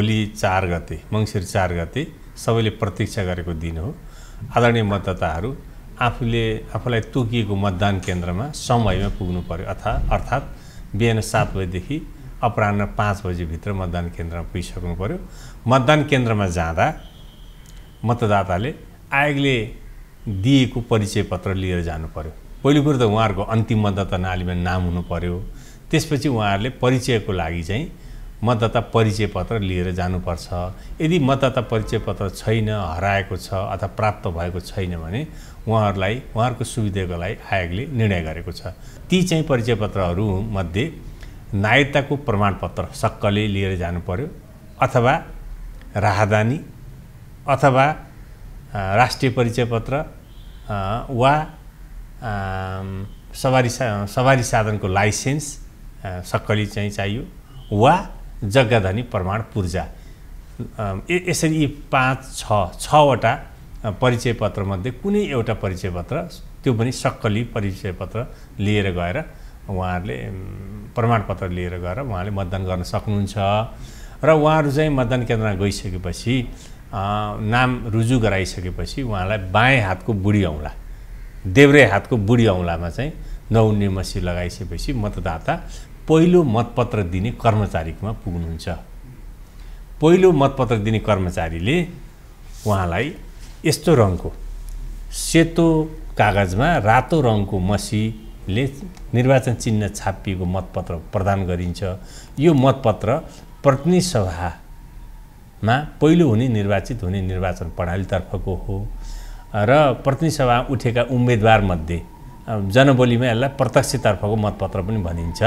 भोलि चार गते मङ्सिर चार गते सबैले प्रतीक्षा गरेको दिन हो आदरणीय मतदाताहरू आफूले आफूलाई तोकिएको मतदान केन्द्रमा समयमा पुग्नु पर्यो अथवा अर्थात् बिहान सात बजीदेखि अपरान्न पाँच बजीभित्र मतदान केन्द्रमा पुगिसक्नु पऱ्यो मतदान केन्द्रमा जाँदा मतदाताले आयोगले दिएको परिचय पत्र लिएर जानु पऱ्यो पहिलो कुरो त उहाँहरूको अन्तिम मतदाता नालीमा नाम हुनु पऱ्यो त्यसपछि उहाँहरूले परिचयको लागि चाहिँ मतदाता परिचय पत्र लिएर जानुपर्छ यदि मतदाता परिचय पत्र छैन हराएको छ अथवा प्राप्त भएको छैन भने उहाँहरूलाई उहाँहरूको सुविधाको लागि आयोगले निर्णय गरेको छ ती चाहिँ परिचय पत्रहरूमध्ये नागरिकताको प्रमाणपत्र सक्कले लिएर जानु पर्यो अथवा राहदानी अथवा राष्ट्रिय परिचय पत्र वा सवारी सा सवारी साधनको लाइसेन्स सक्कली चाहिँ चाहियो वा जग्गाधनी प्रमाण पूर्जा यसरी यी पाँच छ छवटा परिचय पत्रमध्ये कुनै एउटा परिचय पत्र त्यो पनि सक्कली परिचय पत्र लिएर गएर उहाँहरूले प्रमाणपत्र लिएर गएर उहाँले मतदान गर्न सक्नुहुन्छ र उहाँहरू चाहिँ मतदान केन्द्रमा गइसकेपछि नाम रुजु गराइसकेपछि उहाँलाई बाएँ हातको बुढी औँला देब्रे हातको बुढी औँलामा चाहिँ नौ निमसी लगाइसकेपछि मतदाता पहिलो मतपत्र दिने कर्मचारीकोमा पुग्नुहुन्छ पहिलो मतपत्र दिने कर्मचारीले उहाँलाई यस्तो रङको सेतो कागजमा रातो रङको मसीले निर्वाचन चिन्ह छापिएको मतपत्र प्रदान गरिन्छ यो मतपत्र प्रतिनिधि सभामा पहिलो हुने निर्वाचित हुने निर्वाचन प्रणालीतर्फको हो र प्रतिनिधि सभा उठेका उम्मेदवारमध्ये जनबोलीमा यसलाई प्रत्यक्षतर्फको मतपत्र पनि भनिन्छ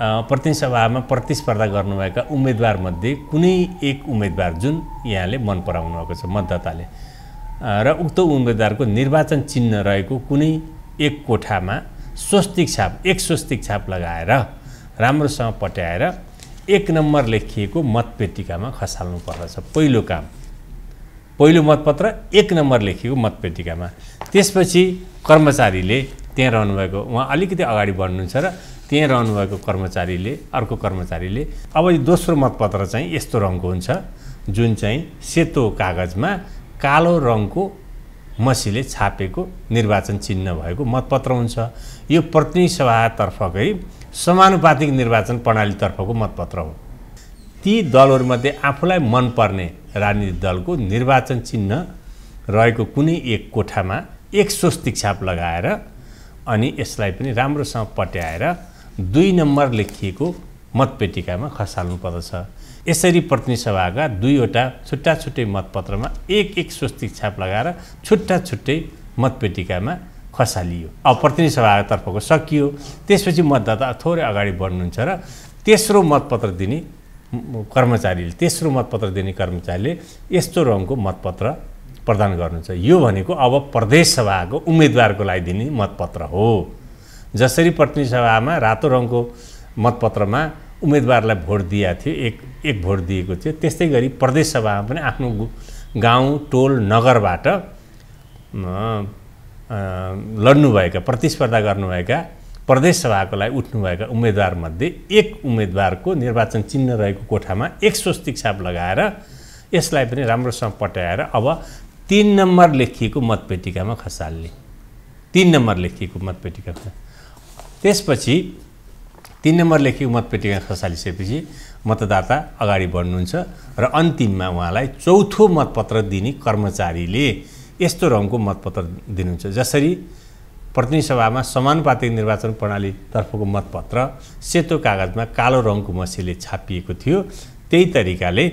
प्रतिसभामा प्रतिस्पर्धा गर्नुभएका उम्मेदवारमध्ये कुनै एक उम्मेदवार जुन यहाँले मन पराउनु भएको छ मतदाताले र उक्त उम्मेदवारको निर्वाचन चिन्ह रहेको कुनै एक कोठामा स्वस्तिक छाप एक स्वस्तिक छाप लगाएर राम्रोसँग पट्याएर एक नम्बर लेखिएको मतपेटिकामा खसाल्नु पर्दछ पहिलो काम पहिलो मतपत्र एक नम्बर लेखिएको मतपेटिकामा त्यसपछि कर्मचारीले त्यहाँ रहनुभएको उहाँ अलिकति अगाडि बढ्नुहुन्छ र त्यहीँ रहनुभएको कर्मचारीले अर्को कर्मचारीले अब यो दोस्रो मतपत्र चाहिँ यस्तो रङको हुन्छ जुन चाहिँ सेतो कागजमा कालो रङको मसीले छापेको निर्वाचन चिन्ह भएको मतपत्र हुन्छ यो प्रतिनिधि सभातर्फकै समानुपातिक निर्वाचन प्रणालीतर्फको मतपत्र हो ती दलहरूमध्ये आफूलाई मनपर्ने राजनीतिक दलको निर्वाचन चिन्ह रहेको कुनै एक कोठामा एक स्वस्तिक छाप लगाएर अनि यसलाई पनि राम्रोसँग पट्याएर दुई नम्बर लेखिएको मतपेटिकामा खसाल्नु पर्दछ यसरी प्रतिनिधि सभाका दुईवटा छुट्टा छुट्टै मतपत्रमा एक एक स्वस्ति छाप लगाएर छुट्टा छुट्टै मतपेटिकामा खसालियो अब प्रतिनिधि सभाको तर्फको सकियो त्यसपछि मतदाता थोरै अगाडि बढ्नुहुन्छ र तेस्रो मतपत्र दिने कर्मचारीले तेस्रो मतपत्र दिने कर्मचारीले यस्तो रङको मतपत्र प्रदान गर्नुहुन्छ यो भनेको अब प्रदेश सभाको उम्मेदवारको लागि दिने मतपत्र हो जसरी पत्नी सभामा रातो रङको मतपत्रमा उम्मेदवारलाई भोट दिएको थियो एक एक भोट दिएको थियो त्यस्तै गरी प्रदेश सभामा पनि आफ्नो गाउँ टोल नगरबाट लड्नुभएका प्रतिस्पर्धा गर्नुभएका सभाको लागि उठ्नुभएका उम्मेदवारमध्ये एक उम्मेदवारको निर्वाचन चिन्ह रहेको कोठामा एक स्वस्तिक छाप लगाएर यसलाई पनि राम्रोसँग पट्याएर अब तिन नम्बर लेखिएको मतपेटिकामा खसाल्ने तिन नम्बर लेखिएको मतपेटिकामा त्यसपछि तिन नम्बर लेखी मतपेटिका खसालिसकेपछि मतदाता अगाडि बढ्नुहुन्छ र अन्तिममा उहाँलाई चौथो मतपत्र दिने कर्मचारीले यस्तो रङको मतपत्र दिनुहुन्छ जसरी प्रतिनिधि सभामा समानुपातिक निर्वाचन प्रणालीतर्फको मतपत्र सेतो कागजमा कालो रङको मसीले छापिएको थियो त्यही तरिकाले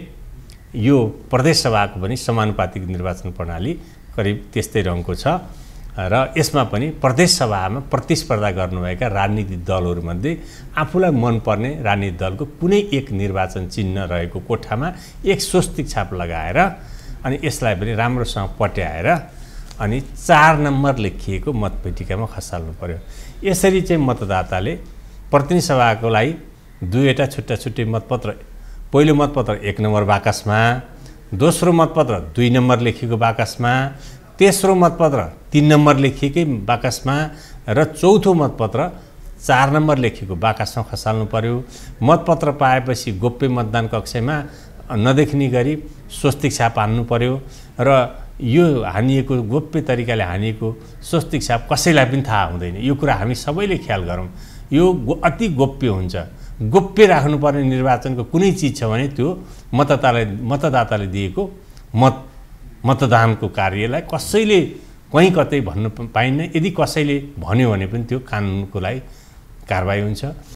यो प्रदेशसभाको पनि समानुपातिक निर्वाचन प्रणाली करिब त्यस्तै रङको छ र यसमा पनि प्रदेश सभामा प्रतिस्पर्धा गर्नुभएका राजनीतिक दलहरूमध्ये आफूलाई मनपर्ने राजनीतिक दलको कुनै एक निर्वाचन चिन्ह रहेको कोठामा एक स्वस्तिक छाप लगाएर अनि यसलाई पनि राम्रोसँग पट्याएर अनि चार नम्बर लेखिएको मतपेटिकामा खसाल्नु पर्यो यसरी चाहिँ मतदाताले प्रतिनिधि सभाको लागि दुईवटा छुट्टा छुट्टै मतपत्र पहिलो मतपत्र एक नम्बर बाकसमा दोस्रो मतपत्र दुई नम्बर लेखिएको बाकसमा तेस्रो मतपत्र तिन नम्बर लेखिएकै बाकसमा र चौथो मतपत्र चार नम्बर लेखिएको बाकसमा खसाल्नु पर्यो मतपत्र पाएपछि गोप्य मतदान कक्षमा नदेख्ने गरी स्वस्तिक छाप हान्नु पर्यो र यो हानिएको गोप्य तरिकाले हानिएको स्वस्तिक छाप कसैलाई पनि थाहा हुँदैन यो कुरा हामी सबैले ख्याल गरौँ यो गो अति गोप्य हुन्छ गोप्य राख्नुपर्ने निर्वाचनको कुनै चिज छ भने त्यो मतदाताले मतदाताले दिएको मत मतदानको कार्यलाई कसैले कहीँ कतै भन्नु पाइन्न यदि कसैले भन्यो भने पनि त्यो कानुनको लागि कारवाही हुन्छ